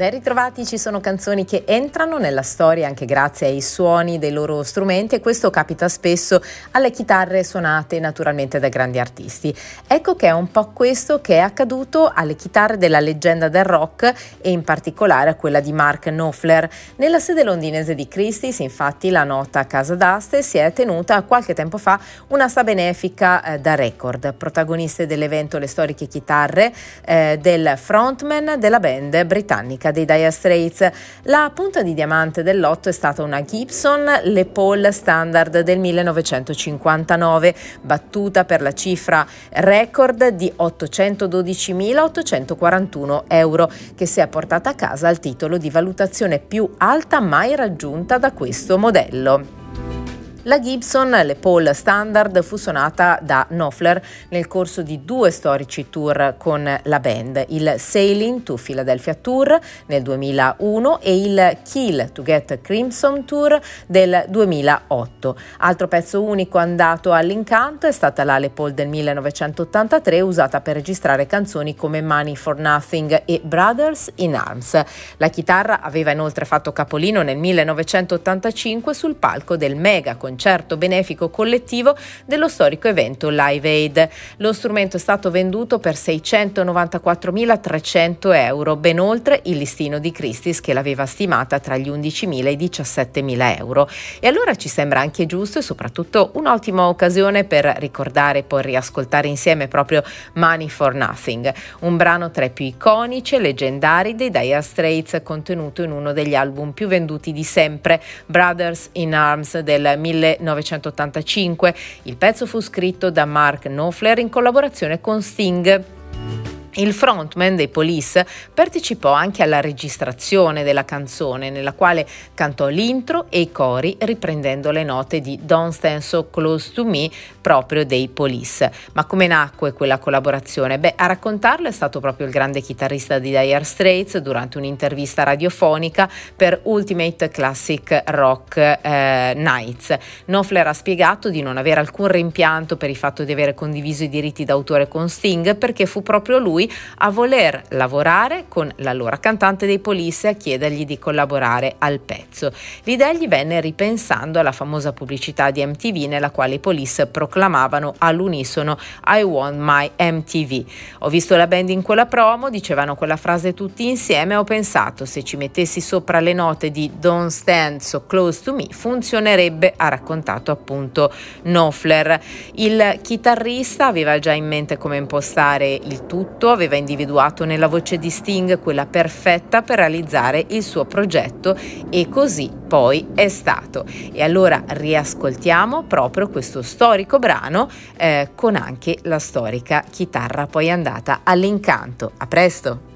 Ben ritrovati, ci sono canzoni che entrano nella storia anche grazie ai suoni dei loro strumenti e questo capita spesso alle chitarre suonate naturalmente da grandi artisti. Ecco che è un po' questo che è accaduto alle chitarre della leggenda del rock e in particolare a quella di Mark Knopfler. Nella sede londinese di Christie's infatti la nota casa d'aste si è tenuta qualche tempo fa una sta benefica eh, da record, protagoniste dell'evento le storiche chitarre eh, del frontman della band britannica musica dei Dire Straits. La punta di diamante del lotto è stata una Gibson Le Paul Standard del 1959, battuta per la cifra record di 812.841 euro, che si è portata a casa al titolo di valutazione più alta mai raggiunta da questo modello. La Gibson, le l'Epole Standard, fu suonata da Knopfler nel corso di due storici tour con la band, il Sailing to Philadelphia Tour nel 2001 e il Kill to Get Crimson Tour del 2008. Altro pezzo unico andato all'incanto è stata la Le L'Epole del 1983 usata per registrare canzoni come Money for Nothing e Brothers in Arms. La chitarra aveva inoltre fatto capolino nel 1985 sul palco del Mega Concerto concerto benefico collettivo dello storico evento Live Aid. Lo strumento è stato venduto per 694.300 euro, ben oltre il listino di Christie's che l'aveva stimata tra gli 11.000 e i 17.000 euro. E allora ci sembra anche giusto e soprattutto un'ottima occasione per ricordare e poi riascoltare insieme proprio Money for Nothing, un brano tra i più iconici e leggendari dei Dire Straits contenuto in uno degli album più venduti di sempre, Brothers in Arms del 1990. 1985. Il pezzo fu scritto da Mark Knopfler in collaborazione con Sting. Il frontman dei Police partecipò anche alla registrazione della canzone, nella quale cantò l'intro e i cori riprendendo le note di Don't Stand So Close to Me proprio dei Police. Ma come nacque quella collaborazione? Beh, a raccontarlo è stato proprio il grande chitarrista di Dire Straits durante un'intervista radiofonica per Ultimate Classic Rock eh, Nights. Knopfler ha spiegato di non avere alcun rimpianto per il fatto di aver condiviso i diritti d'autore con Sting perché fu proprio lui lui a voler lavorare con l'allora cantante dei Police e a chiedergli di collaborare al pezzo. L'idea gli venne ripensando alla famosa pubblicità di MTV nella quale i Police proclamavano all'unisono I want my MTV. Ho visto la band in quella promo, dicevano quella frase tutti insieme e ho pensato se ci mettessi sopra le note di Don't Stand So Close to Me funzionerebbe, ha raccontato appunto Knopfler. Il chitarrista aveva già in mente come impostare il tutto, aveva individuato nella voce di Sting quella perfetta per realizzare il suo progetto e così poi è stato. E allora riascoltiamo proprio questo storico brano eh, con anche la storica chitarra poi andata all'incanto. A presto!